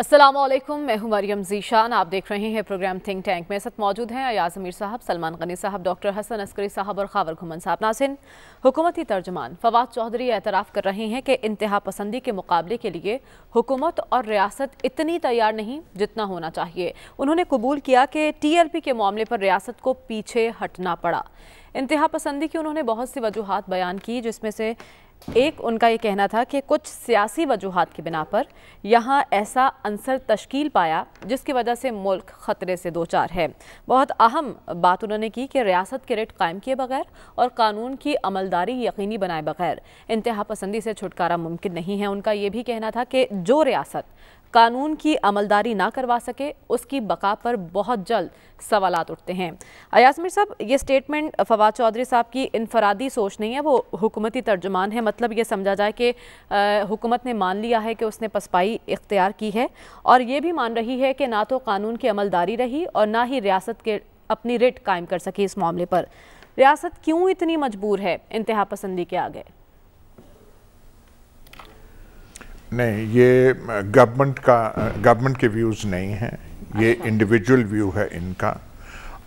असलम मैं हूं मरियम जीशान आप देख रहे हैं प्रोग्राम थिंक टैंक में साथ मौजूद हैं अयाज अमीर साहब सलमान गनी साहब डॉक्टर हसन अस्करी साहब और खावर घुमन साहब नासिन हुकूमती तर्जमान फवाद चौधरी एतराफ़ कर रहे हैं कि इंतहा पसंदी के मुकाबले के लिए हुकूमत और रियासत इतनी तैयार नहीं जितना होना चाहिए उन्होंने कबूल किया कि टी एल पी के मामले पर रियासत को पीछे हटना पड़ा इंतहा पसंदी की उन्होंने बहुत सी वजूहत बयान की जिसमें से एक उनका ये कहना था कि कुछ सियासी वजूहत की बिना पर यहाँ ऐसा अंसर तश्कील पाया जिसकी वजह से मुल्क ख़तरे से दो चार है बहुत अहम बात उन्होंने की कि रियासत के रेट कायम किए बगैर और कानून की अमलदारी यकीनी बनाए बगैर इंतहा पसंदी से छुटकारा मुमकिन नहीं है उनका ये भी कहना था कि जो रियासत कानून की अमलदारी ना करवा सके उसकी बका पर बहुत जल्द सवाल उठते हैं अयाज मिर साहब ये स्टेटमेंट फवाद चौधरी साहब की इनफरादी सोच नहीं है वो हुकूमती तर्जुमान है मतलब ये समझा जाए कि हुकूमत ने मान लिया है कि उसने पसपाई इख्तियार की है और ये भी मान रही है कि ना तो कानून की अमलदारी रही और ना ही रियासत के अपनी रिट कायम कर सकी इस मामले पर रियासत क्यों इतनी मजबूर है इंतहा पसंदी के आगे नहीं ये गवर्नमेंट का गवर्नमेंट के व्यूज़ नहीं हैं ये इंडिविजुअल अच्छा। व्यू है इनका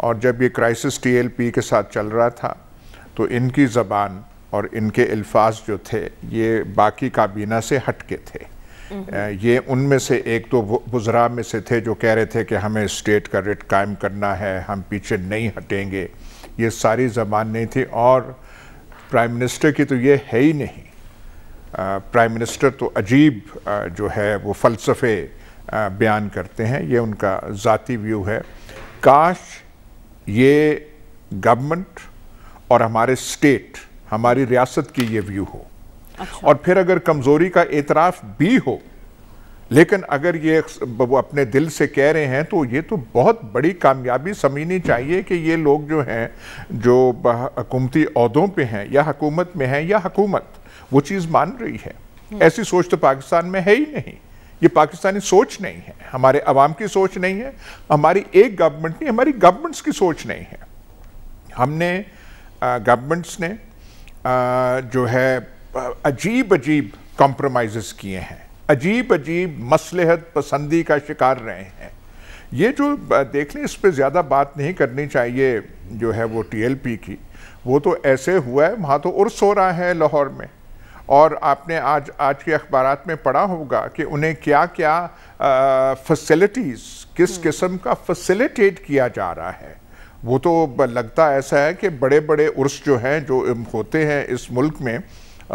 और जब ये क्राइसिस टीएलपी के साथ चल रहा था तो इनकी ज़बान और इनके अल्फाज जो थे ये बाकी काबीना से हट के थे हम्म। ये उनमें से एक तो बुजरा में से थे जो कह रहे थे कि हमें स्टेट का रेट कायम करना है हम पीछे नहीं हटेंगे ये सारी जबान नहीं थी और प्राइम मिनिस्टर की तो ये है ही नहीं प्राइम मिनिस्टर तो अजीब जो है वो फ़लसफ़े बयान करते हैं ये उनका ज़ाती व्यू है काश ये गवर्नमेंट और हमारे स्टेट हमारी रियासत की ये व्यू हो अच्छा। और फिर अगर कमज़ोरी का एतराफ़ भी हो लेकिन अगर ये वो अपने दिल से कह रहे हैं तो ये तो बहुत बड़ी कामयाबी समझनी चाहिए कि ये लोग जो हैं जो हकूमती अहदों पे हैं या हकूमत में हैं या हकूमत वो चीज़ मान रही है हम्म। ऐसी सोच तो पाकिस्तान में है ही नहीं ये पाकिस्तानी सोच नहीं है हमारे आवाम की सोच नहीं है हमारी एक गवर्नमेंट नहीं हमारी गवर्नमेंट्स की सोच नहीं है हमने गवर्नमेंट्स ने आ, जो है अजीब अजीब कॉम्प्रोमाइज़ किए हैं अजीब अजीब मसलहत पसंदी का शिकार रहे हैं ये जो देख लें इस पर ज़्यादा बात नहीं करनी चाहिए जो है वो टीएलपी की वो तो ऐसे हुआ है वहाँ तो उर्स हो रहा है लाहौर में और आपने आज आज के अखबार में पढ़ा होगा कि उन्हें क्या क्या फैसिलिटीज़ किस हम्म। किस्म का फैसिलिटेट किया जा रहा है वो तो लगता ऐसा है कि बड़े बड़े उर्स जो हैं जो होते हैं इस मुल्क में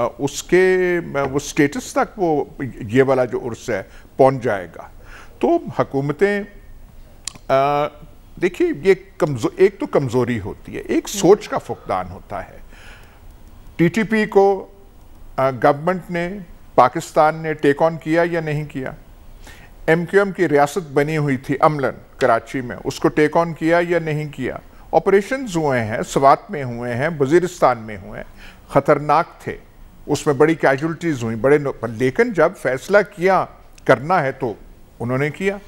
उसके वो स्टेटस तक वो ये वाला जो उर्स है पहुंच जाएगा तो हुकूमतें देखिए ये कमजो एक तो कमज़ोरी होती है एक सोच का फुकदान होता है टीटीपी को गवर्नमेंट ने पाकिस्तान ने टेक ऑन किया या नहीं किया एम क्यू एम की रियासत बनी हुई थी अमलन कराची में उसको टेक ऑन किया या नहीं किया ऑपरेशन हुए हैं स्वात में हुए हैं वजीरस्तान में हुए हैं ख़तरनाक थे उसमें बड़ी कैजुअलिटीज़ हुई बड़े लेकिन जब फैसला किया करना है तो उन्होंने किया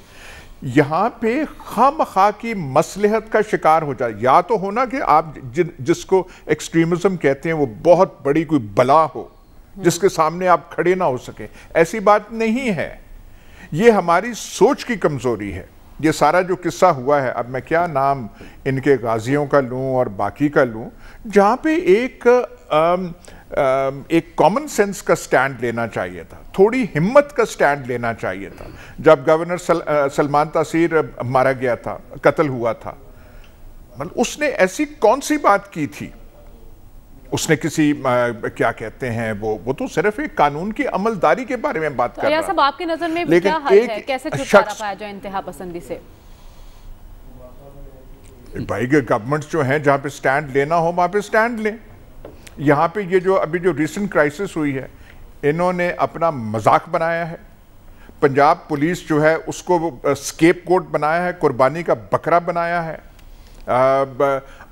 यहाँ पे खम खा की मसलहत का शिकार हो जाए या तो होना कि आप जि, जिसको एक्सट्रीमिज्म कहते हैं वो बहुत बड़ी कोई बला हो जिसके सामने आप खड़े ना हो सके ऐसी बात नहीं है ये हमारी सोच की कमज़ोरी है ये सारा जो किस्सा हुआ है अब मैं क्या नाम इनके गाजियों का लूँ और बाकी का लूँ जहाँ पे एक आ, एक कॉमन सेंस का स्टैंड लेना चाहिए था थोड़ी हिम्मत का स्टैंड लेना चाहिए था जब गवर्नर सल, सलमान तासीर मारा गया था कत्ल हुआ था मतलब उसने ऐसी कौन सी बात की थी उसने किसी आ, क्या कहते हैं वो वो तो सिर्फ एक कानून की अमलदारी के बारे में बात तो कर रहा सब आपके नजर में लेकिन क्या एक है? कैसे शख्स इंतहा पसंदी से भाई गवर्नमेंट जो है जहां पे स्टैंड लेना हो वहां पे स्टैंड लें यहाँ पे ये जो अभी जो रिसेंट क्राइसिस हुई है इन्होंने अपना मजाक बनाया है पंजाब पुलिस जो है उसको स्केप कोट बनाया है कुर्बानी का बकरा बनाया है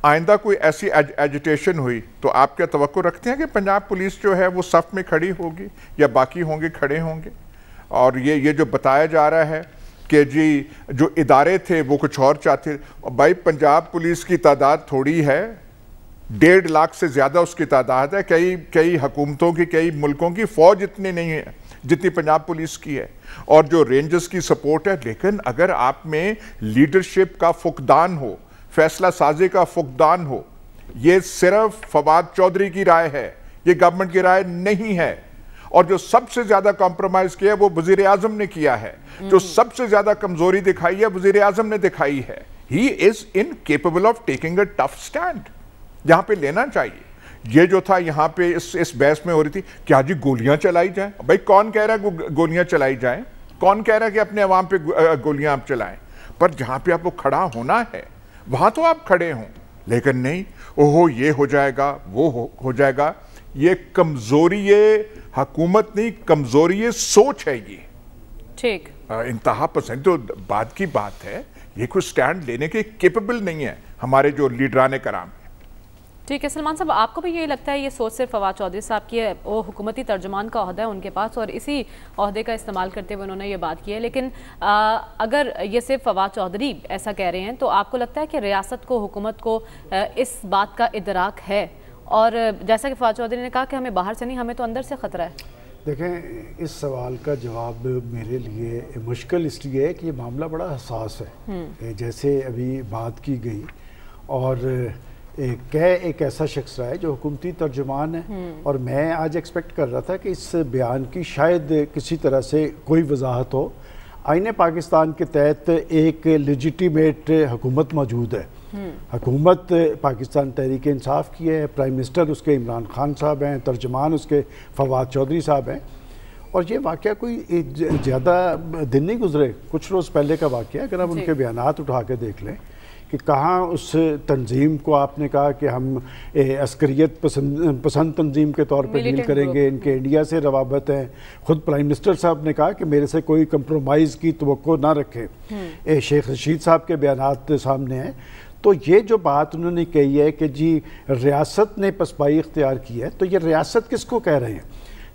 आइंदा कोई ऐसी एज, एजिटेशन हुई तो आप क्या तो रखते हैं कि पंजाब पुलिस जो है वो सफ में खड़ी होगी या बाकी होंगे खड़े होंगे और ये ये जो बताया जा रहा है कि जी जो इदारे थे वो कुछ और चाहते भाई पंजाब पुलिस की तादाद थोड़ी है डेढ़ लाख से ज़्यादा उसकी तादाद है कई कई हुकूमतों की कई मुल्कों की फ़ौज इतनी नहीं है जितनी पंजाब पुलिस की है और जो रेंजर्स की सपोर्ट है लेकिन अगर आप में लीडरशिप का फुकदान हो फैसला साजी का फुकदान हो ये सिर्फ फवाद चौधरी की राय है ये गवर्नमेंट की राय नहीं है और जो सबसे ज्यादा कॉम्प्रोमाइज किया है वो वजीर आजम ने किया है जो हम्म। सबसे ज्यादा कमजोरी दिखाई है वजीर आजम ने दिखाई है he is incapable of taking a tough stand यहाँ पे लेना चाहिए ये जो था यहाँ पे इस इस बहस में हो रही थी क्या जी गोलियां चलाई जाए भाई कौन कह रहा है गोलियां चलाई जाए कौन कह रहा है कि अपने आवाम पे गोलियां आप चलाएं पर जहाँ पे आपको खड़ा होना है वहां तो आप खड़े हों लेकिन नहीं ओहो ये हो जाएगा वो हो, हो जाएगा ये कमजोरी हकूमत नहीं कमजोरी सोच है ये ठीक इंतहा पसंद तो बाद की बात है ये कोई स्टैंड लेने के केपेबल नहीं है हमारे जो लीडरान कराम ठीक है सलमान साहब आपको भी यही लगता है ये सोच सिर्फ फवाद चौधरी साहब की है वो हुकूमती तर्जुमान का अहदा है उनके पास और इसी अहदे का इस्तेमाल करते हुए उन्होंने ये बात की है लेकिन आ, अगर ये सिर्फ फवाद चौधरी ऐसा कह रहे हैं तो आपको लगता है कि रियासत को हुकूमत को इस बात का इदराक है और जैसा कि फवाद चौधरी ने कहा कि हमें बाहर से नहीं हमें तो अंदर से ख़तरा है देखें इस सवाल का जवाब मेरे लिए मुश्किल इसलिए है कि ये मामला बड़ा हसास है हम्म। जैसे अभी बात की गई और कह एक ऐसा शख्स रहा है जो हुकूमती तर्जुमान है हम्म। और मैं आज एक्सपेक्ट कर रहा था कि इस बयान की शायद किसी तरह से कोई वजाहत हो आइन पाकिस्तान के तहत एक लजिटीमेट हुकूमत मौजूद है हकूमत हम्म। पाकिस्तान तहरीक इंसाफ की है प्राइम मिनिस्टर उसके इमरान खान साहब हैं तर्जमान उसके फवाद चौधरी साहब हैं और ये वाक़ कोई ज़्यादा दिन नहीं गुजरे कुछ रोज़ पहले का वाक़ अगर आप उनके बयान उठा के देख लें कि कहाँ उस तंजीम को आपने कहा कि हम अस्करियत पसंद पसंद तंजीम के तौर पर डील करेंगे इनके इंडिया से रवाबत हैं ख़ुद प्राइम मिनिस्टर साहब ने कहा कि मेरे से कोई कंप्रोमाइज़ की तो ना रखें हम्म। शेख रशीद साहब के बयान सामने हैं तो ये जो बात उन्होंने कही है कि जी रियासत ने पसपाई इख्तियार की है तो ये रियासत किसको कह रहे हैं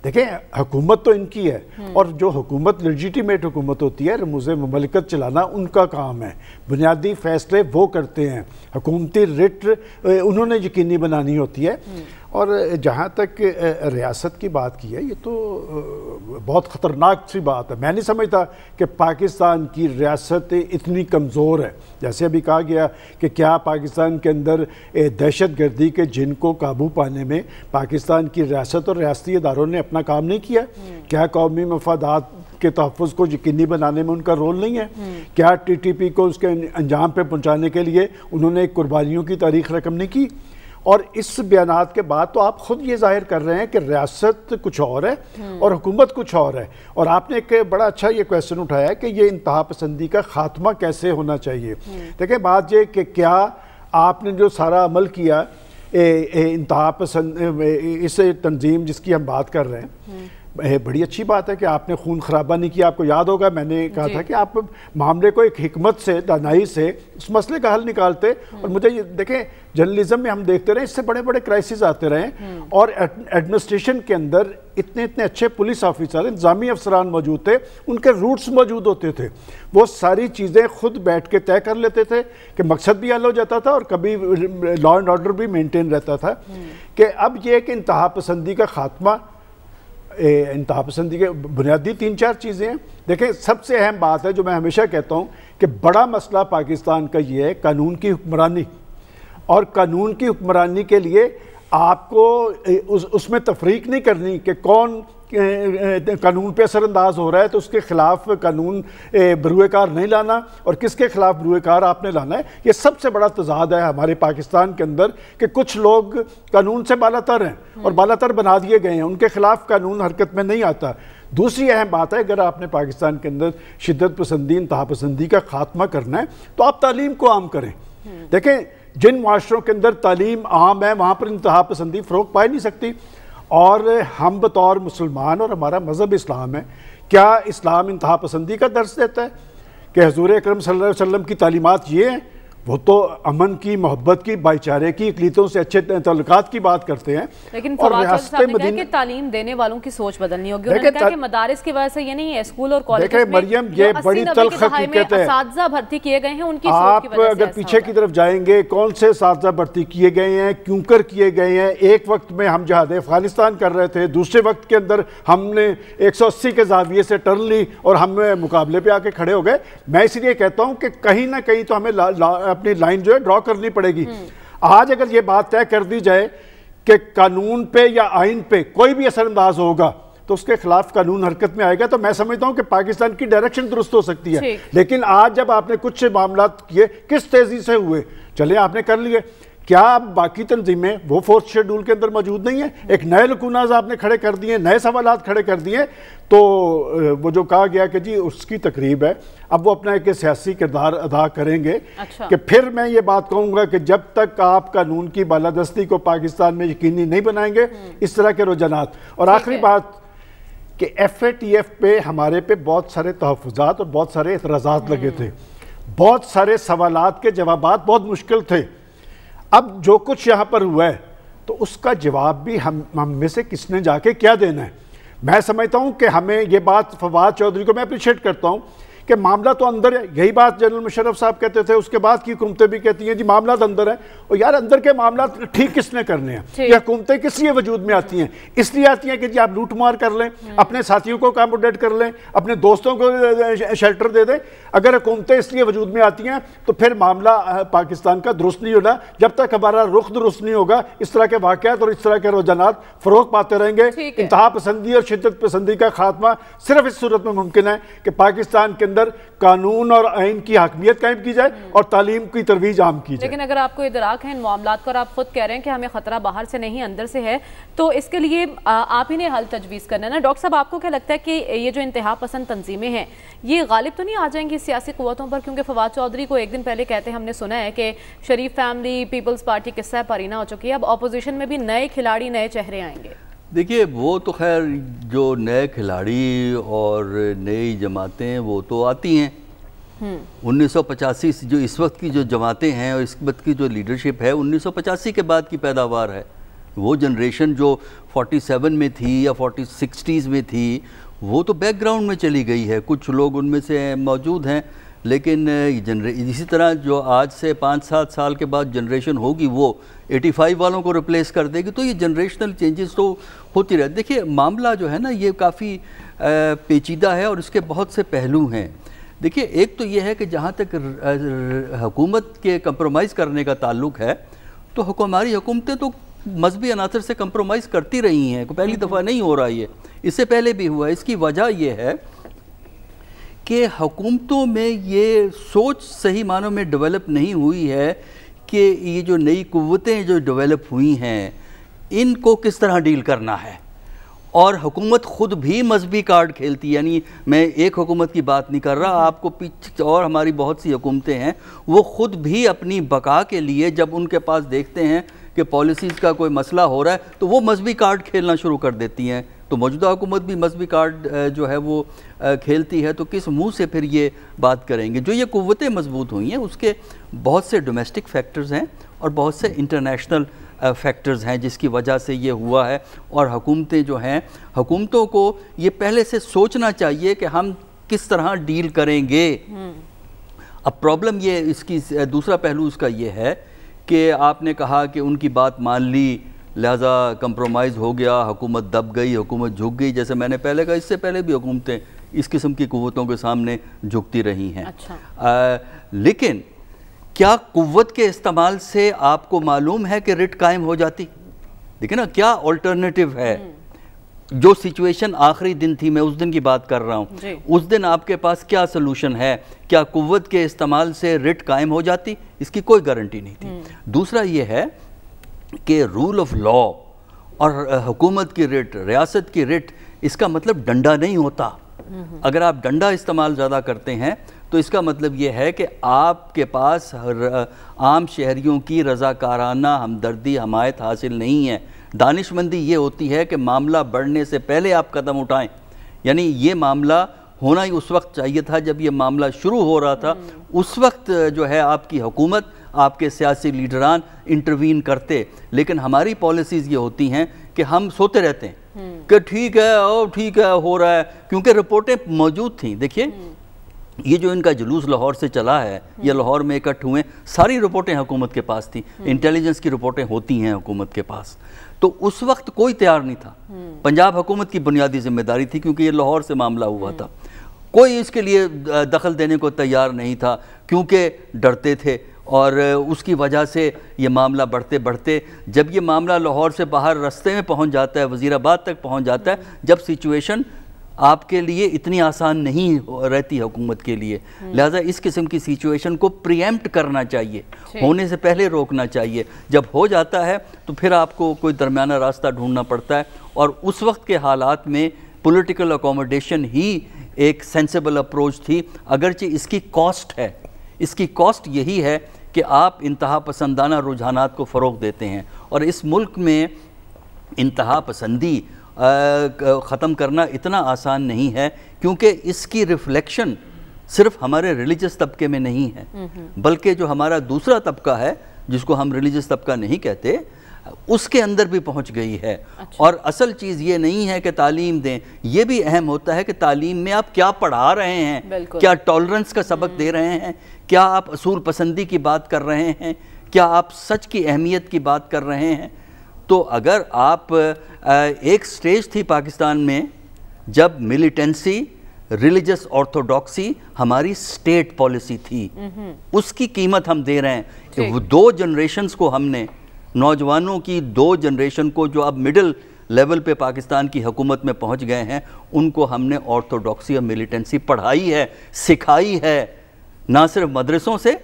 देखें हुकूमत तो इनकी है हम्म। और जो हुकूमत लजिटीमेट हुकूमत होती है रमूज ममलकत चलाना उनका काम है बुनियादी फैसले वो करते हैं हकूमती रिट उन्होंने यकीनी बनानी होती है हम्म। और जहाँ तक रियासत की बात की है ये तो बहुत ख़तरनाक सी बात है मैं नहीं समझता कि पाकिस्तान की रियासत इतनी कमज़ोर है जैसे अभी कहा गया कि क्या पाकिस्तान के अंदर दहशत गर्दी के जिनको काबू पाने में पाकिस्तान की रियासत और रियाती इदारों ने अपना काम नहीं किया हम्म। क्या कौमी मफादात के तहफ़ को यकीनी बनाने में उनका रोल नहीं है क्या टी टी पी को उसके अंजाम पर पहुँचाने के लिए उन्होंने कुर्बानियों की तारीख रकम नहीं की और इस बयान के बाद तो आप खुद ये जाहिर कर रहे हैं कि रियासत कुछ और है और हुकूमत कुछ और है और आपने एक बड़ा अच्छा ये क्वेश्चन उठाया है कि ये इंतहा पसंदी का खात्मा कैसे होना चाहिए देखें बात ये कि क्या आपने जो सारा अमल किया इंतहा पसंद इस तंजीम जिसकी हम बात कर रहे हैं बड़ी अच्छी बात है कि आपने खून खराबा नहीं किया आपको याद होगा मैंने कहा था कि आप मामले को एक हमत से दानाई से उस मसले का हल निकालते और मुझे ये देखें जर्नलिज्म में हम देखते रहे इससे बड़े बड़े क्राइसिस आते रहे हम्म। और एडमिनिस्ट्रेशन के अंदर इतने इतने अच्छे पुलिस ऑफिसर इंतजामी अफसरान मौजूद थे उनके रूट्स मौजूद होते थे वो सारी चीज़ें खुद बैठ के तय कर लेते थे कि मकसद भी हल हो जाता था और कभी लॉ एंड ऑर्डर भी मेनटेन रहता था हम्म। कि अब यह कि इंतहा पसंदी का खात्मा इंतहा पसंदी के बुनियादी तीन चार चीज़ें हैं देखें सबसे अहम बात है जो मैं हमेशा कहता हूँ कि बड़ा मसला पाकिस्तान का ये है कानून की हुक्मरानी और कानून की हुक्मरानी के लिए आपको उस उसमें तफरीक नहीं करनी कि कौन कानून पे असरअंदाज हो रहा है तो उसके ख़िलाफ़ कानून बरुएकार नहीं लाना और किसके ख़िलाफ़ बरुएकार आपने लाना है ये सबसे बड़ा तजाद है हमारे पाकिस्तान के अंदर कि कुछ लोग कानून से बाला तर हैं और हम्म। बाला तर बना दिए गए हैं उनके ख़िलाफ़ कानून हरकत में नहीं आता दूसरी अहम बात है अगर आपने पाकिस्तान के अंदर शिदत पसंदी इंतहा पसंदी का खात्मा करना है तो आप तालीम को आम करें हम्म। देखें जिन माशरों के अंदर तालीम आम है वहाँ पर इंतहा पसंदी फ़रोग पाई नहीं सकती और हम बतौर मुसलमान और हमारा मज़हब इस्लाम है क्या इस्लाम इंतहा पसंदी का दर्ज देता है कि हजूर अक्रम सल्लल्लाहु वसम की तालीमत ये हैं वो तो अमन की मोहब्बत की भाईचारे की अकलीतों से अच्छे तल्लुकात की बात करते हैं लेकिन और मदीन... कि तालीम देने वालों की सोच बदलनी होगी उन्होंने कहा कि मदारस की वजह से ये नहीं है स्कूल और कॉलेज मरियम ये बड़ी तलख हकीकत है भर्ती किए गए हैं उनकी आप अगर पीछे की तरफ जाएंगे कौन से साजा भर्ती किए गए हैं क्यों कर किए गए हैं एक वक्त में हम जहाद अफगानिस्तान कर रहे थे दूसरे वक्त के अंदर हमने एक सौ अस्सी के जाविये से टर्न ली और हम मुकाबले पे आके खड़े हो गए मैं इसलिए कहता हूँ कि कहीं ना कहीं तो हमें अपनी लाइन जो है ड्रॉ करनी पड़ेगी आज अगर ये बात तय कर दी जाए कि कानून पे या आइन पे कोई भी असरअंदाज होगा तो उसके खिलाफ कानून हरकत में आएगा तो मैं समझता हूं कि पाकिस्तान की डायरेक्शन दुरुस्त हो सकती है लेकिन आज जब आपने कुछ मामला किए किस तेजी से हुए चले आपने कर लिए क्या आप बाकी तनजीमें तो वो फोर्थ शेड्यूल के अंदर मौजूद नहीं है एक नए लकूनाज आपने खड़े कर दिए नए सवाल खड़े कर दिए तो वो जो कहा गया कि जी उसकी तकरीब है अब वो अपना एक सियासी किरदार अदा करेंगे अच्छा। कि फिर मैं ये बात कहूँगा कि जब तक आप कानून की बालादस्ती को पाकिस्तान में यकीनी नहीं बनाएंगे इस तरह के रुझान और आखिरी बात कि एफ ए टी एफ पे हमारे पे बहुत सारे तहफात और बहुत सारे एतराज लगे हम्म। थे बहुत सारे सवाल के जवाब बहुत मुश्किल थे अब जो कुछ यहाँ पर हुआ है तो उसका जवाब भी हम हम में से किसने जाके क्या देना है मैं समझता हूँ कि हमें ये बात फवाद चौधरी को मैं अप्रिशिएट करता हूँ कि मामला तो अंदर है यही बात जनरल मुशरफ साहब कहते थे उसके बाद की हुकूमतें भी कहती हैं जी मामला तो अंदर है और यार अंदर के मामला तो ठीक किसने करने हैं या हुकूमतें किस लिए वजूद में आती हैं इसलिए आती हैं कि जी आप लूट मार कर लें हम्म। अपने साथियों को अकोमोडेट कर लें अपने दोस्तों को शेल्टर दे दें अगर हुकूमतें इसलिए वजूद में आती हैं तो फिर मामला पाकिस्तान का दुरुस्त नहीं होना जब तक हमारा रुख दुरुस्त नहीं होगा इस तरह के वाकत और इस तरह के रुझानात फरोग पाते रहेंगे इंतहा पसंदी और शिदत पसंदी का खात्मा सिर्फ इस सूरत में मुमकिन है कि पाकिस्तान के अंदर कानून और आइन की हकमियत कायम की जाए हम्म। और तालीम की तरवीज आम की जाए लेकिन अगर आपको इदराक है इन मामला को और आप खुद कह रहे हैं कि हमें ख़तरा बाहर से नहीं अंदर से है तो इसके लिए आप ही ने हल तजवीज़ करना है ना डॉक्टर साहब आपको क्या लगता है कि ये जो इंतहा पसंद तंजीमें हैं ये गालिब तो नहीं आ जाएंगी सियासी क़वतों पर क्योंकि फवाद चौधरी को एक दिन पहले कहते हैं हमने सुना है कि शरीफ फैमिली पीपल्स पार्टी किस्सा परीना हो चुकी है अब अपोजिशन में भी नए खिलाड़ी नए चेहरे आएंगे देखिए वो तो खैर जो नए खिलाड़ी और नई जमातें वो तो आती हैं हम्म। उन्नीस सौ पचासी जो इस वक्त की जो जमातें हैं और इस वक्त की जो लीडरशिप है उन्नीस सौ पचासी के बाद की पैदावार है वो जनरेशन जो 47 में थी या फोर्टी सिक्सटीज़ में थी वो तो बैकग्राउंड में चली गई है कुछ लोग उनमें से मौजूद हैं लेकिन जनरे इसी तरह जो आज से पाँच सात साल के बाद जनरेशन होगी वो 85 वालों को रिप्लेस कर देगी तो ये जनरेशनल चेंजेस तो होती रहे देखिए मामला जो है ना ये काफ़ी पेचीदा है और इसके बहुत से पहलू हैं देखिए एक तो ये है कि जहाँ तक हुकूमत के कम्प्रोमाइज़ करने का ताल्लुक है तो हमारी हुकूमतें तो मजहबी अनासर से कम्प्रोमाइज़ करती रही हैं पहली दफ़ा नहीं हो रहा ये इससे पहले भी हुआ इसकी वजह यह है कि हुकूमतों में ये सोच सही मानों में डेवलप नहीं हुई है कि ये जो नई कुतें जो डेवलप हुई हैं इनको किस तरह डील करना है और हुकूमत ख़ुद भी मजहबी कार्ड खेलती है यानी मैं एक हुकूमत की बात नहीं कर रहा आपको पीछे और हमारी बहुत सी हुकूमतें हैं वो ख़ुद भी अपनी बका के लिए जब उनके पास देखते हैं कि पॉलिसीज़ का कोई मसला हो रहा है तो वो मजहबी कार्ड खेलना शुरू कर देती हैं तो मौजूदा हुकूमत भी मजहबी कार्ड जो है वो खेलती है तो किस मुंह से फिर ये बात करेंगे जो ये कुतें मजबूत हुई हैं उसके बहुत से डोमेस्टिक फैक्टर्स हैं और बहुत से इंटरनेशनल फैक्टर्स हैं जिसकी वजह से ये हुआ है और हुकूमतें जो हैं हुकूमतों को ये पहले से सोचना चाहिए कि हम किस तरह डील करेंगे हम्म। अब प्रॉब्लम ये इसकी दूसरा पहलू उसका ये है कि आपने कहा कि उनकी बात मान ली लिहाजा कंप्रोमाइज़ हो गया हुकूमत दब गई हुकूमत झुक गई जैसे मैंने पहले कहा इससे पहले भी हुकूमतें इस किस्म की कुतों के सामने झुकती रही हैं अच्छा। आ, लेकिन क्या कुत के इस्तेमाल से आपको मालूम है कि रिट कायम हो जाती देखिए ना क्या ऑल्टरनेटिव है हम्म। जो सिचुएशन आखिरी दिन थी मैं उस दिन की बात कर रहा हूँ उस दिन आपके पास क्या सलूशन है क्या कुत के इस्तेमाल से रिट कायम हो जाती इसकी कोई गारंटी नहीं थी हम्म। दूसरा ये है के रूल ऑफ लॉ और हुकूमत की रिट रियासत की रिट इसका मतलब डंडा नहीं होता अगर आप डंडा इस्तेमाल ज़्यादा करते हैं तो इसका मतलब ये है कि आपके पास आम शहरीों की रज़ाकाराना हमदर्दी हमायत हासिल नहीं है दानिशमंदी ये होती है कि मामला बढ़ने से पहले आप कदम उठाएं यानी ये मामला होना ही उस वक्त चाहिए था जब ये मामला शुरू हो रहा था उस वक्त जो है आपकी हुकूमत आपके सियासी लीडरान इंटरवीन करते लेकिन हमारी पॉलिसीज़ ये होती हैं कि हम सोते रहते हैं हम्म। कि ठीक है ओ ठीक है हो रहा है क्योंकि रिपोर्टें मौजूद थी देखिए हम्म। ये जो इनका जुलूस लाहौर से चला है या हम्म। लाहौर में इकट्ठ हुए सारी रिपोर्टें हुकूमत के पास थी इंटेलिजेंस की रिपोर्टें होती हैं हुकूमत के पास तो उस वक्त कोई तैयार नहीं था पंजाब हुकूमत की बुनियादी जिम्मेदारी थी क्योंकि ये लाहौर से मामला हुआ था कोई इसके लिए दखल देने को तैयार नहीं था क्योंकि डरते थे और उसकी वजह से ये मामला बढ़ते बढ़ते जब ये मामला लाहौर से बाहर रास्ते में पहुंच जाता है वज़ीराबाद तक पहुंच जाता है जब सिचुएशन आपके लिए इतनी आसान नहीं रहती हुकूमत के लिए हम्म। लिहाजा इस किस्म की सिचुएशन को प्रियम्प्ट करना चाहिए होने से पहले रोकना चाहिए जब हो जाता है तो फिर आपको कोई दरमियाना रास्ता ढूंढना पड़ता है और उस वक्त के हालात में पॉलिटिकल अकोमोडेशन ही एक सेंसेबल अप्रोच थी अगरचे इसकी कॉस्ट है इसकी कॉस्ट यही है कि आप इंतहा पसंदाना रुझाना को फ़रोग देते हैं और इस मुल्क में इंतहा पसंदी ख़त्म करना इतना आसान नहीं है क्योंकि इसकी रिफ्लेक्शन सिर्फ हमारे रिलीजस तबके में नहीं है हम्म, हम्म। बल्कि जो हमारा दूसरा तबका है जिसको हम रिलीजस तबका नहीं कहते उसके अंदर भी पहुंच गई है अच्छा। और असल चीज़ ये नहीं है कि तालीम दें ये भी अहम होता है कि तालीम में आप क्या पढ़ा रहे हैं क्या टॉलरेंस का सबक दे हम्म। रहे हैं क्या आप असूल पसंदी की बात कर रहे हैं क्या आप सच की अहमियत की बात कर रहे हैं तो अगर आप एक स्टेज थी पाकिस्तान में जब मिलिटेंसी रिलीजस ऑर्थोडॉक्सी हमारी स्टेट पॉलिसी थी हम्म। उसकी कीमत हम दे रहे हैं दो जनरेशन्स को हमने नौजवानों की दो जनरेशन को जो अब मिडिल लेवल पे पाकिस्तान की हुकूमत में पहुंच गए हैं उनको हमने ऑर्थोडॉक्सी और मिलिटेंसी पढ़ाई है सिखाई है ना सिर्फ मदरसों से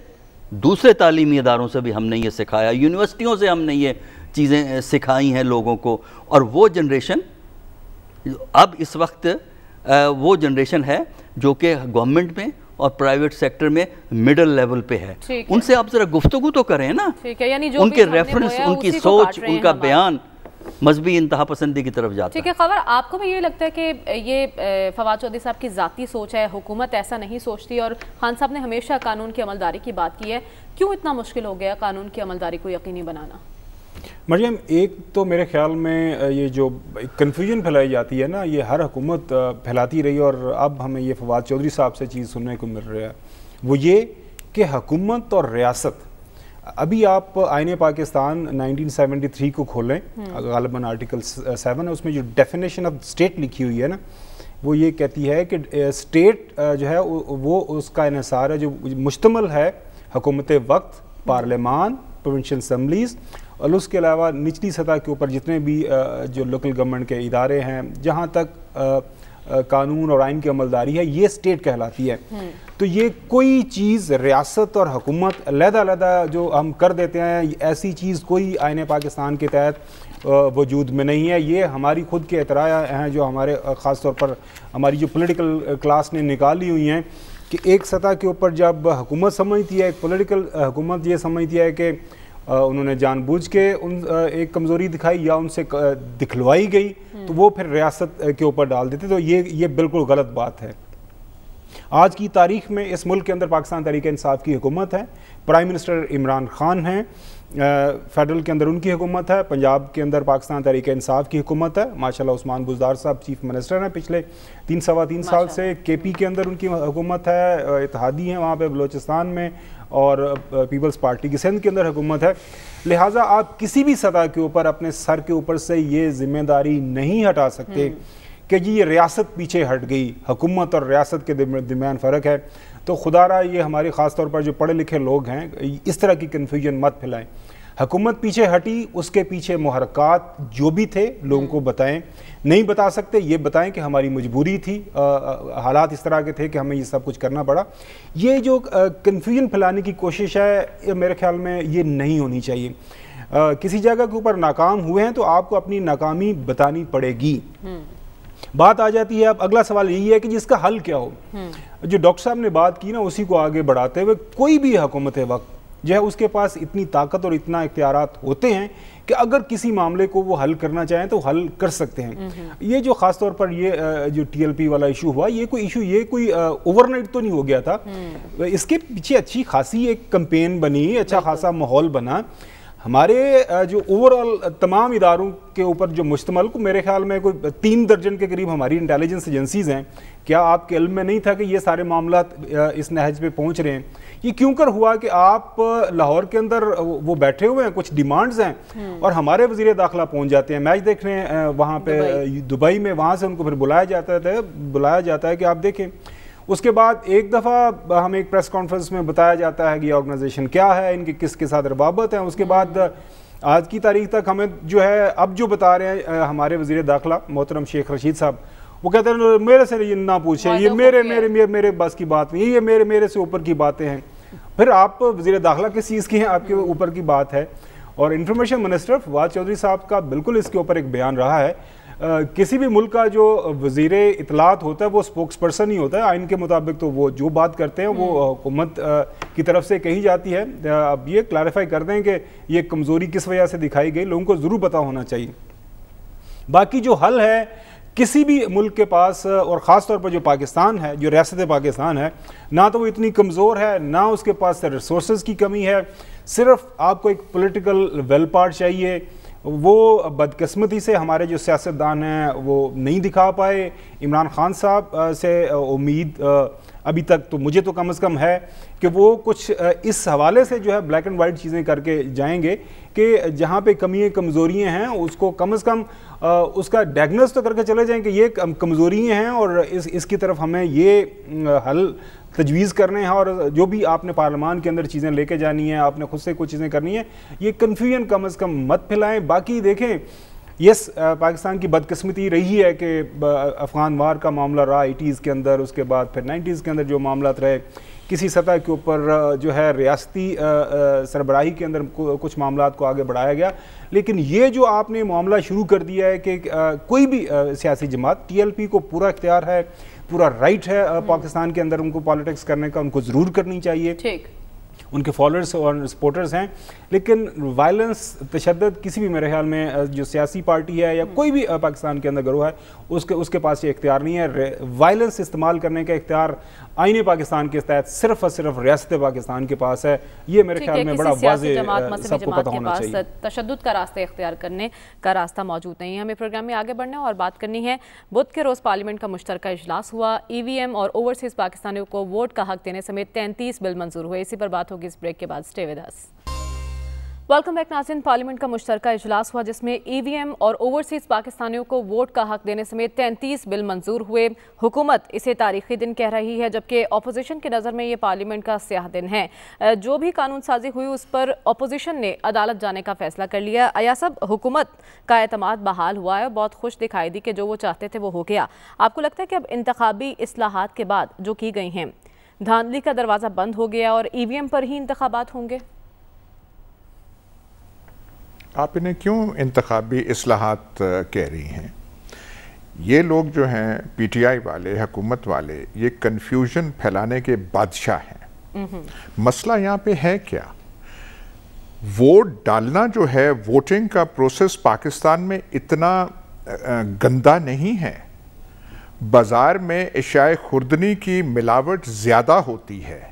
दूसरे तालीमी इदारों से भी हमने ये सिखाया यूनिवर्सिटियों से हमने ये चीज़ें सिखाई हैं लोगों को और वो जनरेशन अब इस वक्त वो जनरेशन है जो कि गवर्नमेंट में और प्राइवेट सेक्टर में मिडल लेवल पे है उनसे आप जरा गुफ्तगु तो करें ना ठीक है यानी जो उनके रेफरेंस उनकी सोच उनका बयान मजहबी इंतहा पसंदी की तरफ जाता ठीक है खबर आपको भी ये लगता है कि ये फवाद चौधरी साहब की ज़ाती सोच है हुकूमत ऐसा नहीं सोचती और खान साहब ने हमेशा कानून की अमलदारी की बात की है क्यों इतना मुश्किल हो गया कानून की अमलदारी को यकीनी बनाना मरियम एक तो मेरे ख्याल में ये जो कन्फ्यूजन फैलाई जाती है ना ये हर हुकूमत फैलाती रही और अब हमें ये फवाद चौधरी साहब से चीज़ सुनने को मिल रहा है वो ये कि हकूमत और रियासत अभी आप आईने पाकिस्तान 1973 को खोलें हम्म। गालबन आर्टिकल सेवन है उसमें जो डेफिनेशन ऑफ स्टेट लिखी हुई है ना वो ये कहती है कि स्टेट जो है वो उसका इसार है जो मुश्तमल है हकूमत वक्त पार्लियामान प्रोविंशल असम्बलीज़ और उसके अलावा निचली सतह के ऊपर जितने भी जो लोकल गवर्नमेंट के इदारे हैं जहाँ तक कानून और आइन की अमलदारी है ये स्टेट कहलाती है हम्म। तो ये कोई चीज़ रियासत और हकूमत लहदा जो हम कर देते हैं ऐसी चीज़ कोई आइन पाकिस्तान के तहत वजूद में नहीं है ये हमारी खुद के अतराया हैं जो हमारे ख़ास तौर पर हमारी जो पोलिटिकल क्लास ने निकाली हुई हैं कि एक सतह के ऊपर जब हुकूमत समझती है एक पोलिटिकल हुकूमत ये समझती है कि उन्होंने जानबूझ के उन एक कमज़ोरी दिखाई या उनसे दिखलवाई गई हम्म। तो वो फिर रियासत के ऊपर डाल देते तो ये ये बिल्कुल गलत बात है आज की तारीख में इस मुल्क के अंदर पाकिस्तान तरीके इंसाफ की हुकूमत है प्राइम मिनिस्टर इमरान खान हैं फेडरल के अंदर उनकी हुकूमत है पंजाब के अंदर पाकिस्तान तरीके इंसाफ की हुकूमत है माशाल्लाह उस्मान बुजदार साहब चीफ मिनिस्टर हैं पिछले तीन सवा तीन साल से के पी के अंदर उनकी हुकूमत है इतिहादी हैं वहाँ पर बलोचिस्तान में और पीपल्स पार्टी की सिंध के अंदर हुकूमत है लिहाजा आप किसी भी सतह के ऊपर अपने सर के ऊपर से ये जिम्मेदारी नहीं हटा सकते हम्म। कि जी ये रियासत पीछे हट गई हुकूमत और रियासत के दरमियान फ़र्क है तो खुदा रहा ये हमारे ख़ास तौर पर जो पढ़े लिखे लोग हैं इस तरह की कन्फ्यूजन मत फैलाएं हुकूमत पीछे हटी उसके पीछे मुहरक़ात जो भी थे लोगों को बताएं नहीं बता सकते ये बताएं कि हमारी मजबूरी थी हालात इस तरह के थे कि हमें ये सब कुछ करना पड़ा ये जो कन्फ्यूजन फैलाने की कोशिश है मेरे ख्याल में ये नहीं होनी चाहिए आ, किसी जगह के ऊपर नाकाम हुए हैं तो आपको अपनी नाकामी बतानी पड़ेगी बात आ जाती है अब अगला सवाल यही है कि जिसका हल क्या हो हम्म। जो डॉक्टर साहब ने बात की ना उसी को आगे बढ़ाते हुए कोई भी हुकूमत वक्त जो है उसके पास इतनी ताकत और इतना इख्तियार होते हैं कि अगर किसी मामले को वो हल करना चाहें तो हल कर सकते हैं ये जो खास तौर पर ये जो टीएलपी वाला इशू हुआ ये कोई इशू ये कोई ओवरनाइट तो नहीं हो गया था हम्म। इसके पीछे अच्छी खासी एक कंपेन बनी अच्छा खासा माहौल बना हमारे जो ओवरऑल तमाम इदारों के ऊपर जो मुश्तमल को मेरे ख्याल में कोई तीन दर्जन के करीब हमारी इंटेलिजेंस एजेंसीज़ हैं क्या आपके इल्म में नहीं था कि ये सारे मामला इस नहज पे पहुंच रहे हैं ये क्यों कर हुआ कि आप लाहौर के अंदर वो बैठे हुए हैं कुछ डिमांड्स हैं हम्म। और हमारे वजीर दाखिला पहुंच जाते हैं मैच देख रहे हैं वहाँ पे दुबई में वहाँ से उनको फिर बुलाया जाता है बुलाया जाता है कि आप देखें उसके बाद एक दफ़ा हमें एक प्रेस कॉन्फ्रेंस में बताया जाता है कि ऑर्गेनाइजेशन क्या है इनके किसके साथ रवाबत हैं उसके बाद आज की तारीख तक हमें जो है अब जो बता रहे हैं हमारे वजीर दाखिला मोहतरम शेख रशीद साहब वो कहते हैं मेरे से ये ना पूछे ये मेरे मेरे मेरे मेरे बस की बात नहीं ये मेरे मेरे से ऊपर की बातें हैं फिर आप वजीर दाखिला किस चीज़ की हैं आपके ऊपर की बात है और इन्फॉर्मेशन मिनिस्टर फवाद चौधरी साहब का बिल्कुल इसके ऊपर एक बयान रहा है किसी भी मुल्क का जो वजीर इतलात होता है वो स्पोक्स पर्सन ही होता है आइन के मुताबिक तो वो जो बात करते हैं वो हम्म। हुकूमत की तरफ से कही जाती है अब ये क्लैरिफाई कर दें कि ये कमज़ोरी किस वजह से दिखाई गई लोगों को ज़रूर पता होना चाहिए बाकी जो हल है किसी भी मुल्क के पास और ख़ास तौर पर जो पाकिस्तान है जो रियासत पाकिस्तान है ना तो वो इतनी कमज़ोर है ना उसके पास रिसोर्स की कमी है सिर्फ आपको एक पोलिटिकल वेल पार्ट चाहिए वो बदकस्मती से हमारे जो सियासतदान हैं वो नहीं दिखा पाए इमरान खान साहब से उम्मीद अभी तक तो मुझे तो कम अज़ कम है कि वो कुछ इस हवाले से जो है ब्लैक एंड वाइट चीज़ें करके जाएंगे कि जहाँ पे कमियाँ कमज़ोरियाँ हैं उसको कम अज़ कम उसका डायग्नोस तो करके चले जाएँ कि ये कमज़ोरी हैं और इस इसकी तरफ हमें ये हल तजवीज़ करने हैं और जो भी आपने पार्लियामान के अंदर चीज़ें लेके जानी हैं आपने खुद से कुछ चीज़ें करनी है ये कन्फ्यूजन कम अज़ कम मत फैलाएं बाकी देखें यस पाकिस्तान की बदकस्मती रही है कि अफ़गान वार का मामला रहा एटीज़ के अंदर उसके बाद फिर नाइन्टीज़ के अंदर जो मामला रहे किसी सतह के ऊपर जो है रियाती सरबराही के अंदर कुछ मामला को आगे बढ़ाया गया लेकिन ये जो आपने मामला शुरू कर दिया है कि कोई भी सियासी जमात पी को पूरा इख्तियार है पूरा राइट है हम्म। पाकिस्तान के अंदर उनको पॉलिटिक्स करने का उनको ज़रूर करनी चाहिए ठीक उनके फॉलोअर्स और सपोर्टर्स हैं लेकिन वायलेंस तशद किसी भी मेरे ख्याल में जो सियासी पार्टी है या हम्म। कोई भी पाकिस्तान के अंदर गरोह है उसके उसके पास ये इख्तियार नहीं है वायलेंस इस्तेमाल करने का इख्तियार आइन पाकिस्तान के तहत सिर्फ और सिर्फ रियासत पाकिस्तान के पास है ये मेरे ख्याल में बड़ा वाजे सबको पता होना चाहिए तशद का रास्ता इख्तियार करने का रास्ता मौजूद नहीं है हमें प्रोग्राम में आगे बढ़ना है और बात करनी है बुध के रोज़ पार्लियामेंट का मुश्तर अजलास हुआ ई वी एम और ओवरसीज़ पाकिस्तानियों को वोट का हक देने समेत तैंतीस बिल मंजूर हुए इसी पर बात होगी इस ब्रेक के बाद स्टे विद वेलकम बैक नाजिन पार्लियामेंट का मुश्तर इजलास हुआ जिसमें ईवीएम और ओवरसीज पाकिस्तानियों को वोट का हक देने समेत तैंतीस बिल मंजूर हुए हुकूमत इसे तारीखी दिन कह रही है जबकि अपोजिशन की नज़र में ये पार्लियामेंट का स्याह दिन है जो भी कानून साजी हुई उस पर अपोजिशन ने अदालत जाने का फैसला कर लिया अयासब हुकूमत का अहतम बहाल हुआ है बहुत खुश दिखाई दी कि जो वो चाहते थे वो हो गया आपको लगता है कि अब इंतबी असलाहत के बाद जो की गई हैं धांधली का दरवाज़ा बंद हो गया और ई पर ही इंतबात होंगे आप इन्हें क्यों इंतबी असलाहत कह रही हैं ये लोग जो हैं पी टी आई वाले हुकूमत वाले ये कन्फ्यूजन फैलाने के बादशाह हैं हम्म। मसला यहाँ पे है क्या वोट डालना जो है वोटिंग का प्रोसेस पाकिस्तान में इतना गंदा नहीं है बाज़ार में एशाए खुर्दनी की मिलावट ज़्यादा होती है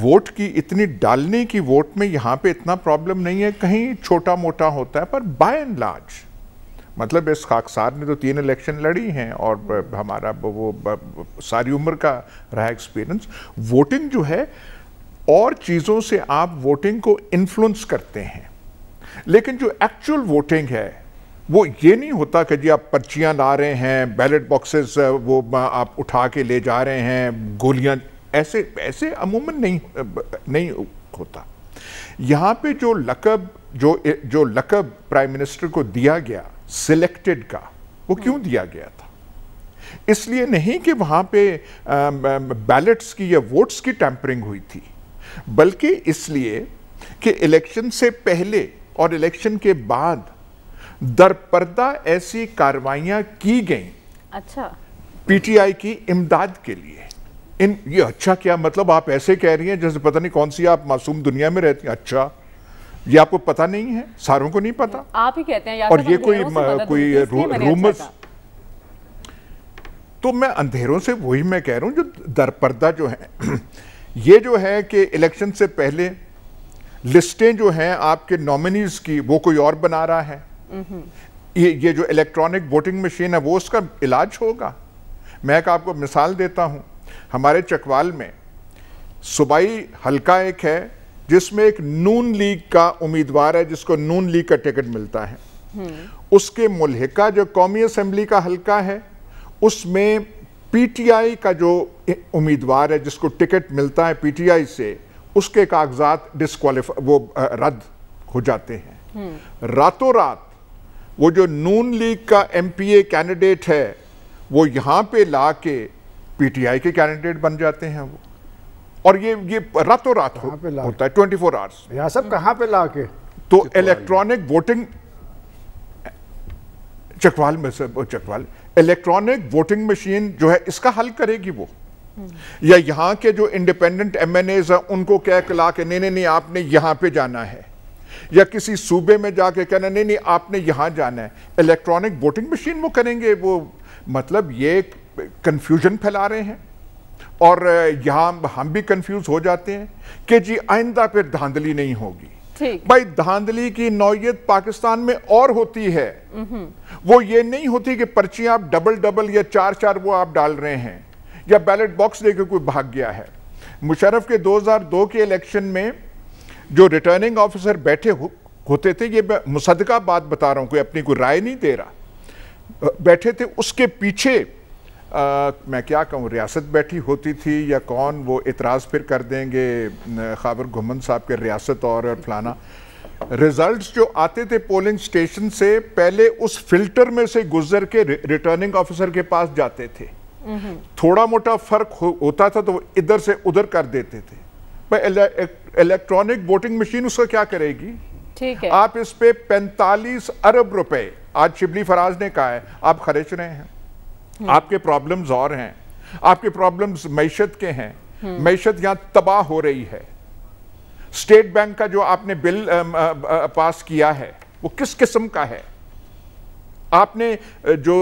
वोट की इतनी डालने की वोट में यहाँ पे इतना प्रॉब्लम नहीं है कहीं छोटा मोटा होता है पर बाय एंड लार्ज मतलब इस खाकसार ने तो तीन इलेक्शन लड़ी हैं और हमारा वो सारी उम्र का रहा एक्सपीरियंस वोटिंग जो है और चीज़ों से आप वोटिंग को इन्फ्लुएंस करते हैं लेकिन जो एक्चुअल वोटिंग है वो ये नहीं होता कि जी आप पर्चियाँ ला रहे हैं बैलेट बॉक्सेस वो आप उठा के ले जा रहे हैं गोलियां ऐसे ऐसे अमूमन नहीं नहीं होता यहाँ पे जो लकब जो जो लकब प्राइम मिनिस्टर को दिया गया सिलेक्टेड का वो क्यों हम्म। दिया गया था इसलिए नहीं कि वहाँ पे बैलेट्स की या वोट्स की टैंपरिंग हुई थी बल्कि इसलिए कि इलेक्शन से पहले और इलेक्शन के बाद दरपर्दा ऐसी कार्रवाइयाँ की गई अच्छा पीटीआई की इमदाद के लिए इन ये अच्छा क्या मतलब आप ऐसे कह रही हैं जैसे पता नहीं कौन सी आप मासूम दुनिया में रहती हैं अच्छा ये आपको पता नहीं है सारों को नहीं पता आप ही कहते हैं और ये कोई कोई रूमर्स अच्छा तो मैं अंधेरों से वही मैं कह रहा हूं जो दरपर्दा जो है ये जो है कि इलेक्शन से पहले लिस्टें जो हैं आपके नॉमिनीज की वो कोई और बना रहा है हम्म। ये ये जो इलेक्ट्रॉनिक वोटिंग मशीन है वो उसका इलाज होगा मैं एक आपको मिसाल देता हूं हमारे चकवाल में सूबाई हल्का एक है जिसमें एक नून लीग का उम्मीदवार है जिसको नून लीग का टिकट मिलता है हम्म। उसके मुलहिका जो कौमी असम्बली का हल्का है उसमें पीटीआई का जो उम्मीदवार है जिसको टिकट मिलता है पीटीआई से उसके कागजात डिस्कालीफाई वो रद्द हो जाते हैं हम्म। रातों रात वो जो नून लीग का एमपीए कैंडिडेट है वो यहाँ पे ला के पीटीआई के कैंडिडेट बन जाते हैं वो और ये ये रातों रात हो, होता है ट्वेंटी फोर आवर्स यहाँ सब कहाँ पे ला के तो इलेक्ट्रॉनिक वोटिंग चकवाल में से चकवाल इलेक्ट्रॉनिक वोटिंग मशीन जो है इसका हल करेगी वो या यहाँ के जो इंडिपेंडेंट एम एन एज हैं उनको कह कला के नहीं नहीं आपने यहाँ पे जाना है या किसी सूबे में जाके कहना नहीं नहीं आपने यहाँ जाना है इलेक्ट्रॉनिक वोटिंग मशीन वो करेंगे वो मतलब ये कंफ्यूजन फैला रहे हैं और यहाँ हम भी कंफ्यूज हो जाते हैं कि जी आइंदा फिर धांधली नहीं होगी भाई धांधली की नौयत पाकिस्तान में और होती है हम्म। वो ये नहीं होती कि पर्चियां आप डबल डबल या चार चार वो आप डाल रहे हैं या बैलेट बॉक्स लेकर कोई भाग गया है मुशरफ के 2002 के इलेक्शन में जो रिटर्निंग ऑफिसर बैठे हो, होते थे ये मुसदका बात बता रहा हूं कोई अपनी कोई राय नहीं दे रहा बैठे थे उसके पीछे आ, मैं क्या कहूँ रियासत बैठी होती थी या कौन वो इतराज फिर कर देंगे खबर घुमन साहब के रियासत और, और फलाना रिजल्ट्स जो आते थे पोलिंग स्टेशन से पहले उस फिल्टर में से गुजर के रिटर्निंग ऑफिसर के पास जाते थे हम्म। थोड़ा मोटा फर्क हो, होता था तो इधर से उधर कर देते थे इलेक्ट्रॉनिक वोटिंग मशीन उसका क्या करेगी ठीक है आप इस पे 45 अरब रुपए आज शिबली फराज ने कहा है आप खर्च रहे हैं हम्म। आपके प्रॉब्लम्स और हैं आपके प्रॉब्लम्स मैशत के हैं हम्म। मैशत यहां तबाह हो रही है स्टेट बैंक का जो आपने बिल आ, आ, आ, पास किया है वो किस किस्म का है आपने जो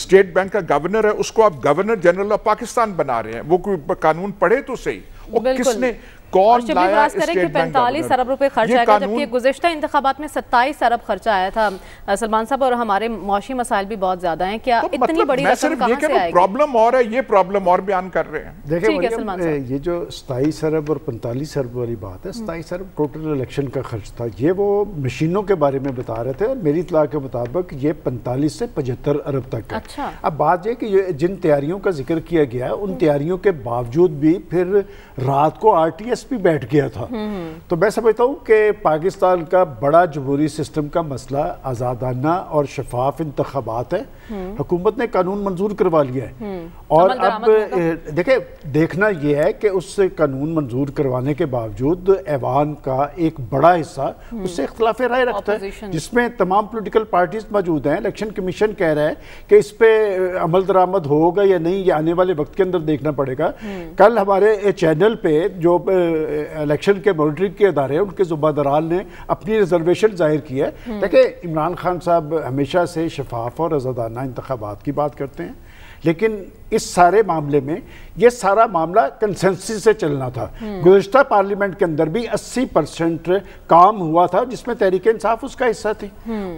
स्टेट बैंक का गवर्नर है उसको आप गवर्नर जनरल ऑफ पाकिस्तान बना रहे हैं वो कोई कानून पढ़े तो सही वो किसने कौन पैंतालीस मतलब? अरब रुपए खर्च आएगा जबकि गुजशत इंतबात में सत्ताईस अरब खर्चा आया था सलमान साहब और हमारे मौशी मसाइल भी बहुत ज्यादा है क्या तो इतनी मतलब बड़ी प्रॉब्लम और है ये प्रॉब्लम और बयान कर रहे हैं देखिए ये जो सताईस अरब और पैंतालीस अरब वाली बात है हम्म। सताईस अरब टोटल इलेक्शन का खर्च था ये वो मशीनों के बारे में बता रहे थे और मेरी इतला के मुताबिक ये पैंतालीस से पचहत्तर अरब तक है अच्छा। अब बात यह कि जिन तैयारियों का जिक्र किया गया उन तैयारियों के बावजूद भी फिर रात को आर टी एस पी बैठ गया था तो मैं समझता हूँ कि पाकिस्तान का बड़ा जमहूरी सिस्टम का मसला आज़ादाना और शफाफ इंतबात है हुकूमत ने कानून मंजूर करवा लिया है और अब देखे देखना यह है कि उस कानून मंजूर करवाने के बावजूद ऐवान का एक बड़ा हिस्सा उससे इख्तलाफ राय रखता है जिसमें तमाम पोलिटिकल पार्टीज मौजूद हैं इलेक्शन कमीशन कह रहा है कि इस पर अमल दरामद होगा या नहीं ये आने वाले वक्त के अंदर देखना पड़ेगा हम्म। कल हमारे चैनल पे जो इलेक्शन के मॉनिटरिंग के अदारे हैं उनके दराल ने अपनी रिजर्वेशन जाहिर की है हम्म। देखिए इमरान खान साहब हमेशा से शफाफ और रजादाना इंतबात की बात करते हैं लेकिन इस सारे मामले में ये सारा मामला कंसेंसी से चलना था गुजशत पार्लियामेंट के अंदर भी 80 परसेंट काम हुआ था जिसमें तहरीक इंसाफ उसका हिस्सा थी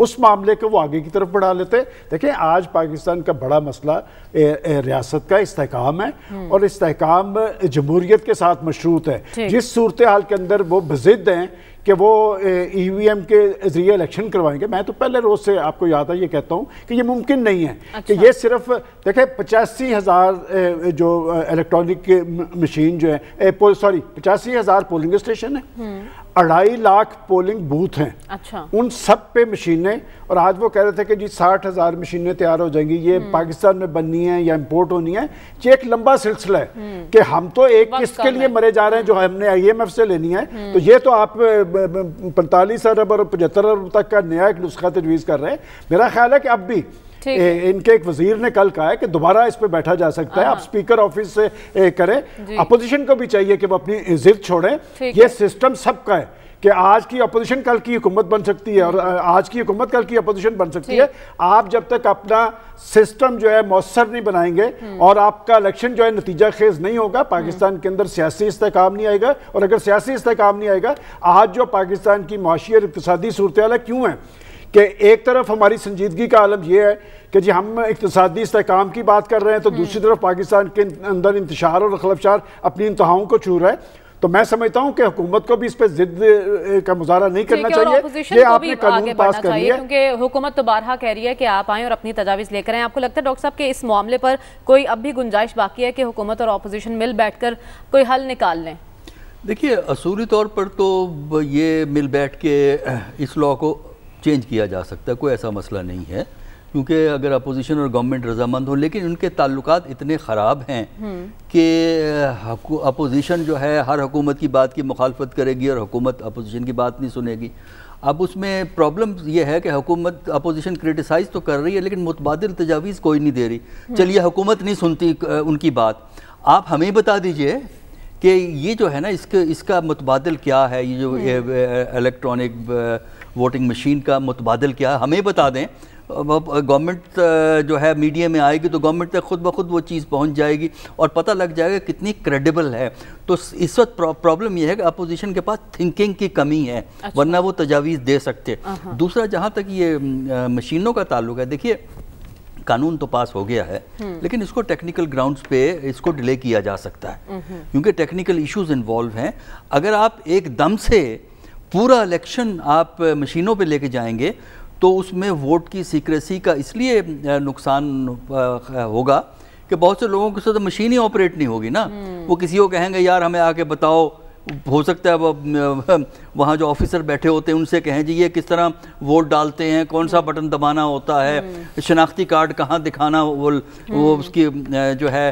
उस मामले को वो आगे की तरफ बढ़ा लेते देखें आज पाकिस्तान का बड़ा मसला रियासत का इसकाम है और इस्तेकाम जमहूरियत के साथ मशरूत है जिस सूरत हाल के अंदर वो बजिद हैं कि वो ई वी एम के जरिए इलेक्शन करवाएंगे मैं तो पहले रोज़ से आपको याद है ये कहता हूँ कि ये मुमकिन नहीं है अच्छा। कि ये सिर्फ देखें पचासी हज़ार जो इलेक्ट्रॉनिक मशीन जो है सॉरी पचासी हज़ार पोलिंग स्टेशन है हम्म। अढ़ाई लाख पोलिंग बूथ हैं अच्छा उन सब पे मशीनें और आज वो कह रहे थे कि जी साठ हज़ार मशीनें तैयार हो जाएंगी ये हम्म। पाकिस्तान में बननी है या इंपोर्ट होनी है ये एक लंबा सिलसिला है हम्म। कि हम तो एक किस्त के लिए मरे जा रहे हैं जो हमने आईएमएफ से लेनी है हम्म। तो ये तो आप पैंतालीस अरब और पचहत्तर अरब तक का नया एक नुस्खा तजवीज़ कर रहे हैं मेरा ख्याल है कि अब भी ए, इनके एक वजीर ने कल कहा है कि दोबारा इस पर बैठा जा सकता है आप हाँ। स्पीकर ऑफिस से ए, करें अपोजिशन को भी चाहिए कि वो अपनी इज्जत छोड़ें ये सिस्टम सबका है कि आज की अपोजिशन कल की हुकूमत बन सकती है और आज की हुकूमत कल की अपोजिशन बन सकती है आप जब तक अपना सिस्टम जो है मौसर नहीं बनाएंगे हम्म। और आपका इलेक्शन जो है नतीजा खेज नहीं होगा हम्म। पाकिस्तान के अंदर सियासी इस्तेकाम नहीं आएगा और अगर सियासी इस्तेकाम नहीं आएगा आज जो पाकिस्तान की माशी और इकतदी सूरत क्यों है कि एक तरफ हमारी संजीदगी का आलम यह है कि जी हम इकतदी इसकाम की बात कर रहे हैं तो हम्म। दूसरी तरफ पाकिस्तान के अंदर इंतशार और खलफशार अपनी इंतहाओं को छू रहा है तो मैं समझता हूं कि हुकूमत को भी इस पर जिद का मुजारा नहीं करना चाहिए ये आपने कानून पास कर लिया क्योंकि हुकूमत तो बारहा कह रही है कि आप आएँ और अपनी तजावीज़ लेकर आए आपको लगता है डॉक्टर साहब के इस मामले पर कोई अब भी गुंजाइश बाकी है कि हुकूमत और अपोजिशन मिल बैठ कर कोई हल निकाल लें देखिए असूली तौर पर तो ये मिल बैठ के इस लॉ को चेंज किया जा सकता है कोई ऐसा मसला नहीं है क्योंकि अगर अपोजिशन और गवर्नमेंट रजामंद हो लेकिन उनके ताल्लुकात इतने ख़राब हैं हम्म। कि अपोजिशन जो है हर हुकूमत की बात की मुखालफत करेगी और हुकूमत अपोजिशन की बात नहीं सुनेगी अब उसमें प्रॉब्लम यह है कि हुकूमत अपोजिशन क्रिटिसाइज़ तो कर रही है लेकिन मुतबाद तजावीज़ कोई नहीं दे रही हम्म। चलिए हुकूमत नहीं सुनती उनकी बात आप हमें बता दीजिए कि ये जो है ना इसके इसका मुतबाद क्या है ये जो इलेक्ट्रॉनिक हम्म। वोटिंग मशीन का मुतबादल क्या हमें बता दें गवर्नमेंट जो है मीडिया में आएगी तो गवर्नमेंट तक खुद ब खुद वो चीज़ पहुंच जाएगी और पता लग जाएगा कितनी क्रेडिबल है तो इस वक्त प्रॉब्लम ये है कि अपोजिशन के पास थिंकिंग की कमी है अच्छा। वरना वो तजावीज़ दे सकते दूसरा जहाँ तक ये मशीनों का ताल्लुक है देखिए कानून तो पास हो गया है हम्म। लेकिन इसको टेक्निकल ग्राउंड्स पे इसको डिले किया जा सकता है क्योंकि टेक्निकल इश्यूज इन्वॉल्व हैं अगर आप एक दम से पूरा इलेक्शन आप मशीनों पे लेके जाएंगे तो उसमें वोट की सीक्रेसी का इसलिए नुकसान होगा कि बहुत से लोगों के साथ मशीन ही ऑपरेट नहीं होगी ना हम्म। वो किसी को कहेंगे यार हमें आके बताओ हो सकता है अब वहाँ जो ऑफिसर बैठे होते हैं उनसे कहें जी ये किस तरह वोट डालते हैं कौन सा बटन दबाना होता है हम्म। शनाख्ती कार्ड कहाँ दिखाना वो वो हम्म। उसकी जो है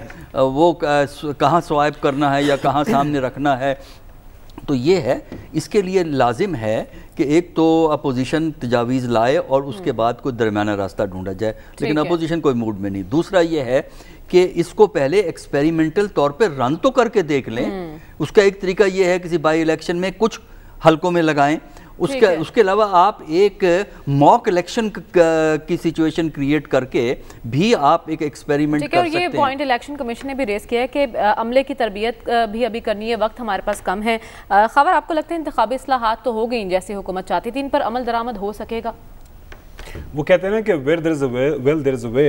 वो कहाँ स्वाइप करना है या कहाँ सामने रखना है तो ये है इसके लिए लाजिम है कि एक तो अपोजिशन तजावीज़ लाए और उसके हम्म। बाद कोई दरमियाना रास्ता ढूंढा जाए लेकिन अपोजिशन कोई मूड में नहीं दूसरा ये है कि इसको पहले एक्सपेरिमेंटल तौर पर रन तो करके देख लें हम्म। उसका एक तरीका ये है किसी बाई इलेक्शन में कुछ हल्कों में लगाएं उसके उसके अलावा आप एक मॉक इलेक्शन की सिचुएशन क्रिएट करके भी आप एक एक्सपेरिमेंट कर सकते हैं ये पॉइंट इलेक्शन कमीशन ने भी रेस किया है कि अमले की तरबियत भी अभी करनी है वक्त हमारे पास कम है खबर आपको लगता है इंतबी असलाहत तो हो गई जैसे हुकूमत चाहती थी इन पर अमल दरामद हो सकेगा वो कहते हैं ना कि where there is way well there is way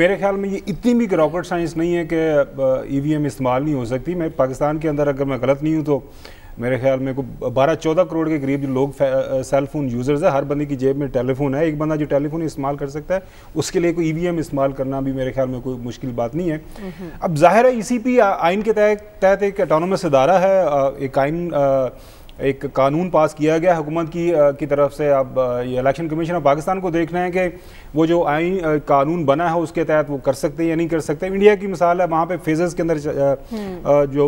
मेरे ख्याल में ये इतनी भी रॉकेट साइंस नहीं है कि ईवीएम e इस्तेमाल नहीं हो सकती मैं पाकिस्तान के अंदर अगर मैं गलत नहीं हूँ तो मेरे ख्याल में कोई बारह चौदह करोड़ के करीब जो लोग सेल फ़ोन यूज़र्स है हर बंदे की जेब में टेलीफोन है एक बंदा जो टेलीफोन इस्तेमाल कर सकता है उसके लिए कोई ई e इस्तेमाल करना भी मेरे ख्याल में कोई मुश्किल बात नहीं है हम्म। अब ज़ाहिर है ई सी पी आइन के तहत तहत एक अटोनमस अदारा है एक आइन एक कानून पास किया गया हुकूमत की की तरफ से अब ये इलेक्शन कमीशन ऑफ पाकिस्तान को देख रहे हैं कि वो जो आइन कानून बना है उसके तहत वो कर सकते हैं या नहीं कर सकते इंडिया की मिसाल है वहाँ पे फेजेस के अंदर हम्म। जो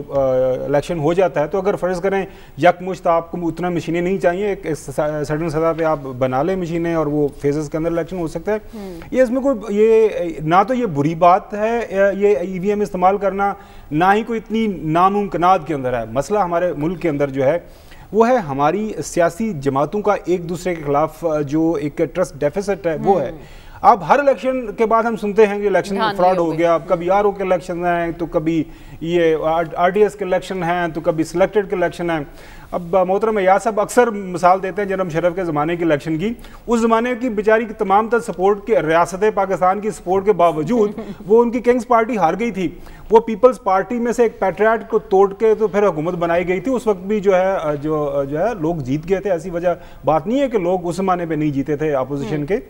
इलेक्शन हो जाता है तो अगर फ़र्ज़ करें यकमुश्त आपको उतना मशीनें नहीं चाहिए एक सडन सतह पर आप बना लें मशीनें और वो फेजेस के अंदर इलेक्शन हो सकता है हम्म। ये इसमें कोई ये ना तो ये बुरी बात है ये ई इस्तेमाल करना ना ही कोई इतनी नामुमकिन के अंदर है मसला हमारे मुल्क के अंदर जो है वो है हमारी सियासी जमातों का एक दूसरे के खिलाफ जो एक ट्रस्ट डेफिसिट है वो है हम्म। अब हर इलेक्शन के बाद हम सुनते हैं कि इलेक्शन फ्रॉड हो गया अब कभी आर के इलेक्शन हैं तो कभी ये आर के इलेक्शन हैं तो कभी सिलेक्टेड के इलेक्शन हैं अब मोहतरम या साहब अक्सर मिसाल देते हैं जनरल मुशरफ के ज़माने के इलेक्शन की उस ज़माने की बेचारी की तमाम तर सपोर्ट के रियासत पाकिस्तान की सपोर्ट के बावजूद वो उनकी किंग्स पार्टी हार गई थी वो पीपल्स पार्टी में से एक पैट्रियाट को तोड़ के तो फिर हुकूमत बनाई गई थी उस वक्त भी जो है जो जो है लोग जीत गए थे ऐसी वजह बात नहीं है कि लोग उस ज़माने पर नहीं जीते थे अपोजिशन हम्म। के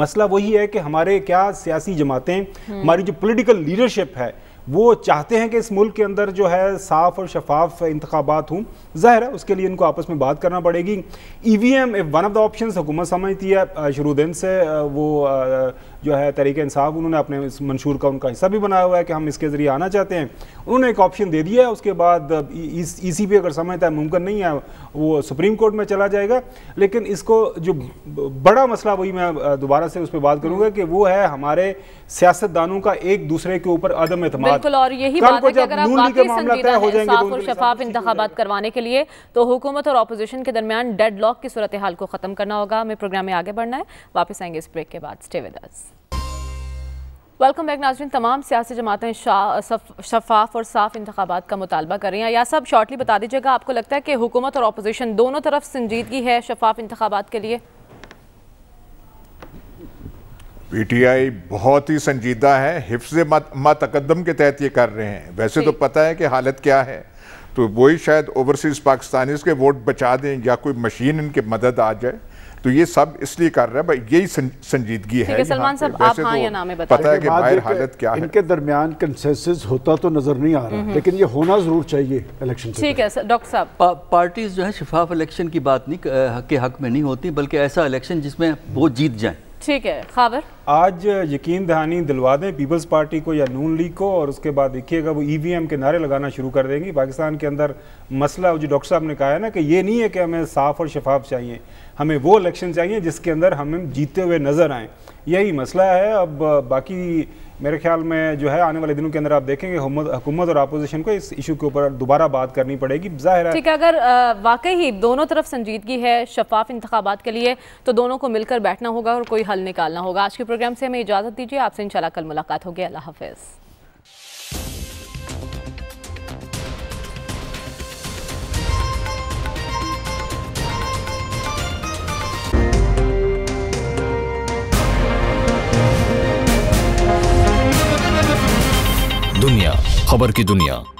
मसला वही है कि हमारे क्या सियासी जमातें हम्म। हमारी जो पॉलिटिकल लीडरशिप है वो चाहते हैं कि इस मुल्क के अंदर जो है साफ़ और शफाफ इंतबात हूँ ज़ाहिर है उसके लिए इनको आपस में बात करना पड़ेगी E V M one of the option हुकूमत समझती है शुरू दिन से वो जो है तरीके इंसाफ उन्होंने अपने इस मंशूर का उनका हिस्सा भी बनाया हुआ है कि हम इसके ज़रिए आना चाहते हैं उन्होंने एक ऑप्शन दे दिया है उसके बाद ई सी e अगर समझता है मुमकिन नहीं है वो सुप्रीम कोर्ट में चला जाएगा लेकिन इसको जो बड़ा मसला वही मैं दोबारा से उस पर बात करूँगा कि वो है हमारे सियासतदानों का एक दूसरे के ऊपर अदम एतम और यही बात है हो तो शफाफ इंतबात करवाने के लिए तो हुकूमत और अपोजिशन के दरमियान डेड लॉक की सूरत हाल को ख़त्म करना होगा हमें प्रोग्राम में आगे बढ़ना है वापस आएंगे इस ब्रेक के बाद stay with us welcome back नाजरीन तमाम सियासी जमातें शफाफ और साफ इंतबात का मुतालबा कर रही हैं या सब शॉर्टली बता दीजिएगा आपको लगता है कि हुकूमत और अपोजिशन दोनों तरफ संजीदगी है शफाफ इंतबात के लिए पी टी आई बहुत ही संजीदा है हिफ्ज तकदम के तहत ये कर रहे हैं वैसे तो पता है कि हालत क्या है तो वही शायद ओवरसीज़ पाकिस्तानी के वोट बचा दें या कोई मशीन इनके मदद आ जाए तो ये सब इसलिए कर रहा है यही संजीदगी है सलमान साहब आप हाँ तो या ना बता पता है कि बाहर हालत क्या है इनके दरमियान कंसेंसस होता तो नजर नहीं आ रहा हम्म, हम्म। लेकिन ये होना जरूर चाहिए इलेक्शन ठीक है डॉक्टर साहब पार्टीज जो है शिफाफ इलेक्शन की बात नहीं के हक में नहीं होती बल्कि ऐसा इलेक्शन जिसमें वो जीत जाए ठीक है खबर आज यकीन दहानी दिलवा दें पीपल्स पार्टी को या नून लीग को और उसके बाद देखिएगा वो ईवीएम e के नारे लगाना शुरू कर देंगी पाकिस्तान के अंदर मसला जो डॉक्टर साहब ने कहा है ना कि ये नहीं है कि हमें साफ और शफाफ चाहिए हमें वो इलेक्शन चाहिए जिसके अंदर हम जीते हुए नज़र आएँ यही मसला है अब बाकी मेरे ख्याल में जो है आने वाले दिनों के अंदर आप देखेंगे हुकूमत और अपोजिशन को इस इशू के ऊपर दोबारा बात करनी पड़ेगी जाहिर है ठीक है अगर वाकई ही दोनों तरफ संजीदगी है शफाफ इंतबात के लिए तो दोनों को मिलकर बैठना होगा और कोई हल निकालना होगा आज के प्रोग्राम से हमें इजाज़त दीजिए आपसे इंशाल्लाह कल मुलाकात होगी अल्लाह हाफिज़ दुनिया खबर की दुनिया